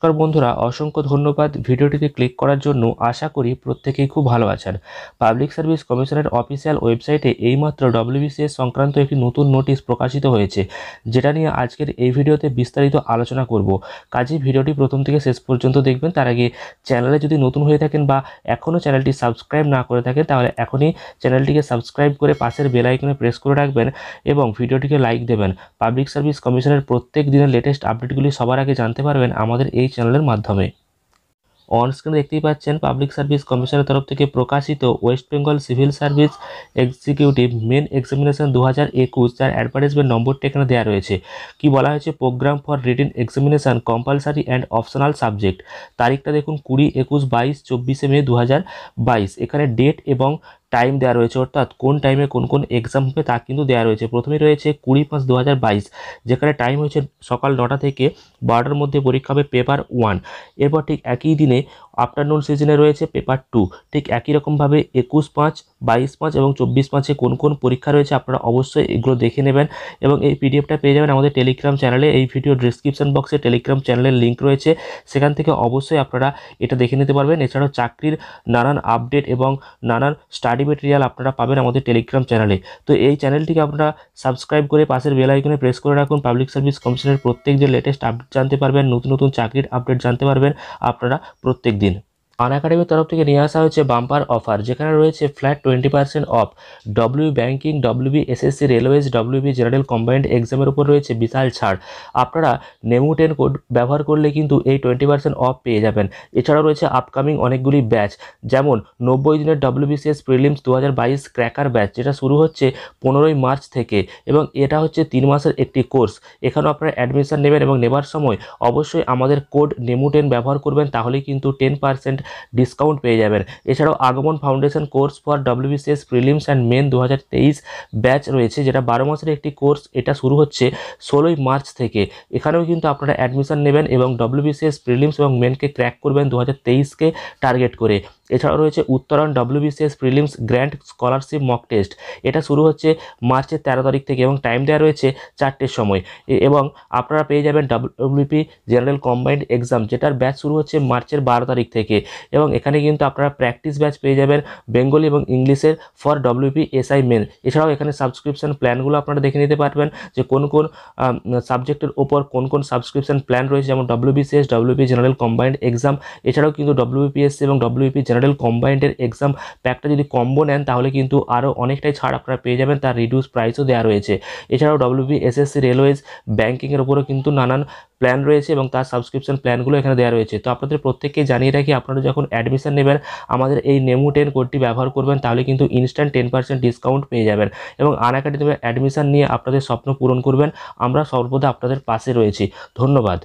নমস্কার বন্ধুরা অসংখ্য ধন্যবাদ ভিডিওটিতে ক্লিক করার জন্য আশা করি প্রত্যেকেই খুব ভালো আছেন পাবলিক সার্ভিস কমিশনের অফিসিয়াল ওয়েবসাইটে এইমাত্র ডব্লিউবিসিএস সংক্রান্ত একটি নতুন নোটিশ প্রকাশিত হয়েছে যেটা নিয়ে আজকের এই ভিডিওতে বিস্তারিত আলোচনা করব কাজে ভিডিওটি প্রথম থেকে শেষ পর্যন্ত দেখবেন তার আগে চ্যানেলে যদি নতুন হয়ে থাকেন বা এখনও চ্যানেলটি সাবস্ক্রাইব না করে থাকেন তাহলে এখনই চ্যানেলটিকে সাবস্ক্রাইব করে পাশের বেলাইকনে প্রেস করে রাখবেন এবং ভিডিওটিকে লাইক দেবেন পাবলিক সার্ভিস কমিশনের প্রত্যেক দিনের লেটেস্ট আপডেটগুলি সবার আগে জানতে পারবেন আমাদের এই এই চ্যানেলের মাধ্যমে অন স্ক্রিনে দেখতেই পাচ্ছেন পাবলিক সার্ভিস কমিশনের তরফ থেকে প্রকাশিত West Bengal civil service executive main examination দু হাজার একুশ যার অ্যাডভার্টাইজমেন্ট নম্বরটি এখানে দেওয়া রয়েছে কি বলা হয়েছে program for written examination compulsory and optional subject তারিখটা দেখুন কুড়ি একুশ বাইশ চব্বিশে মে দু এখানে ডেট এবং টাইম দেওয়া রয়েছে অর্থাৎ কোন টাইমে কোন কোন এক্সাম হবে তা কিন্তু দেওয়া রয়েছে প্রথমে রয়েছে কুড়ি পাঁচ দু বাইশ যেখানে টাইম হয়েছে সকাল নটা থেকে বারোটার মধ্যে পরীক্ষা হবে পেপার ওয়ান এরপর ঠিক একই দিনে আফটারনুন সিজনে রয়েছে পেপার টু ঠিক একই রকমভাবে একুশ পাঁচ বাইশ পাঁচ এবং চব্বিশ পাঁচে কোন কোন পরীক্ষা রয়েছে আপনারা অবশ্যই এগুলো দেখে নেবেন এবং এই পিডিএফটা পেয়ে যাবেন আমাদের টেলিগ্রাম চ্যানেলে এই ভিডিও ডিসক্রিপশান বক্সে টেলিগ্রাম চ্যানেলের লিঙ্ক রয়েছে সেখান থেকে অবশ্যই আপনারা এটা দেখে নিতে পারবেন এছাড়াও চাকরির নানান আপডেট এবং নানান স্টাডি মেটেরিয়াল আপনারা পাবেন আমাদের টেলিগ্রাম চ্যানেলে তো এই চ্যানেলটিকে আপনারা সাবস্ক্রাইব করে পাশের বেল আইকনে প্রেস করে রাখুন পাবলিক সার্ভিস কমিশনের প্রত্যেক যে লেটেস্ট আপডেট জানতে পারবেন নতুন নতুন চাকরির আপডেট জানতে পারবেন আপনারা প্রত্যেক দিন আনাকাডেমির তরফ থেকে নিয়ে আসা হয়েছে বাম্পার অফার যেখানে রয়েছে flat twenty percent off W banking WB SSC railways WB general combined এক্সামের উপর রয়েছে বিশাল ছাড় আপনারা নেমু টেন কোড ব্যবহার করলে কিন্তু এই টোয়েন্টি পার্সেন্ট অফ পেয়ে যাবেন এছাড়াও রয়েছে আপকামিং অনেকগুলি ব্যাচ যেমন নব্বই দিনের বিসিএস প্রিলিমস দু হাজার বাইশ ক্র্যাকার ব্যাচ যেটা শুরু হচ্ছে পনেরোই মার্চ থেকে এবং এটা হচ্ছে তিন মাসের একটি কোর্স এখানেও আপনারা অ্যাডমিশন নেবেন এবং নেবার সময় অবশ্যই আমাদের কোড নেমু টেন ব্যবহার করবেন তাহলে কিন্তু টেন পার্সেন্ট ডিসকাউন্ট পেয়ে যাবেন এছাড়াও Agaman foundation course for WBCS prelims and main দু ব্যাচ রয়েছে যেটা বারো মাসের একটি কোর্স এটা শুরু হচ্ছে ষোলোই মার্চ থেকে এখানেও কিন্তু আপনারা অ্যাডমিশন নেবেন এবং ডব্লিউবিসিএস প্রিলিমস এবং মেনকে ক্র্যাক করবেন দু হাজার টার্গেট করে এছাড়াও রয়েছে Uttaran WBCS prelims grand scholarship mock test এটা শুরু হচ্ছে মার্চের তেরো তারিখ থেকে এবং টাইম দেওয়া রয়েছে চারটের সময় এবং আপনারা পেয়ে যাবেন ডাব্লিউপি জেনারেল কম্বাইন্ড এক্সাম যেটার ব্যাচ শুরু হচ্ছে মার্চের বারো তারিখ থেকে এবং এখানে কিন্তু আপনারা প্র্যাকটিস ব্যাচ পেয়ে যাবেন বেঙ্গলি এবং ইংলিশের ফর ডব্লিউপি এসআই মেন এছাড়াও এখানে সাবস্ক্রিপশন প্ল্যানগুলো আপনারা দেখে নিতে পারবেন যে কোন কোন সাবজেক্টের ওপর কোন কোন সাবস্ক্রিপশন প্ল্যান রয়েছে যেমন WBCS WP general combined exam এছাড়াও কিন্তু ডব্লিউপিএসসি এবং ডব্লিউপি জেনারেল কম্বাইন্ডের এক্সাম প্যাকটা যদি কম্বো নেন তাহলে কিন্তু আরও অনেকটাই ছাড় আপনারা পেয়ে যাবেন তার রিডিউস প্রাইসও দেওয়া রয়েছে এছাড়াও ডব্লিউপি এসএসসি রেলওয়েজ ব্যাঙ্কিংয়ের ওপরও কিন্তু নানান প্ল্যান রয়েছে এবং তার সাবস্ক্রিপশন প্ল্যানগুলো এখানে দেওয়া রয়েছে তো আপনাদের প্রত্যেককে জানিয়ে রাখি আপনারা যখন অ্যাডমিশন নেবেন আমাদের এই নেমু টেন কোডটি ব্যবহার করবেন তাহলে কিন্তু ইনস্ট্যান্ট টেন পার্সেন্ট ডিসকাউন্ট পেয়ে যাবেন এবং আন একাডেমিতে অ্যাডমিশন নিয়ে আপনাদের স্বপ্ন পূরণ করবেন আমরা সর্বদা আপনাদের পাশে রয়েছি ধন্যবাদ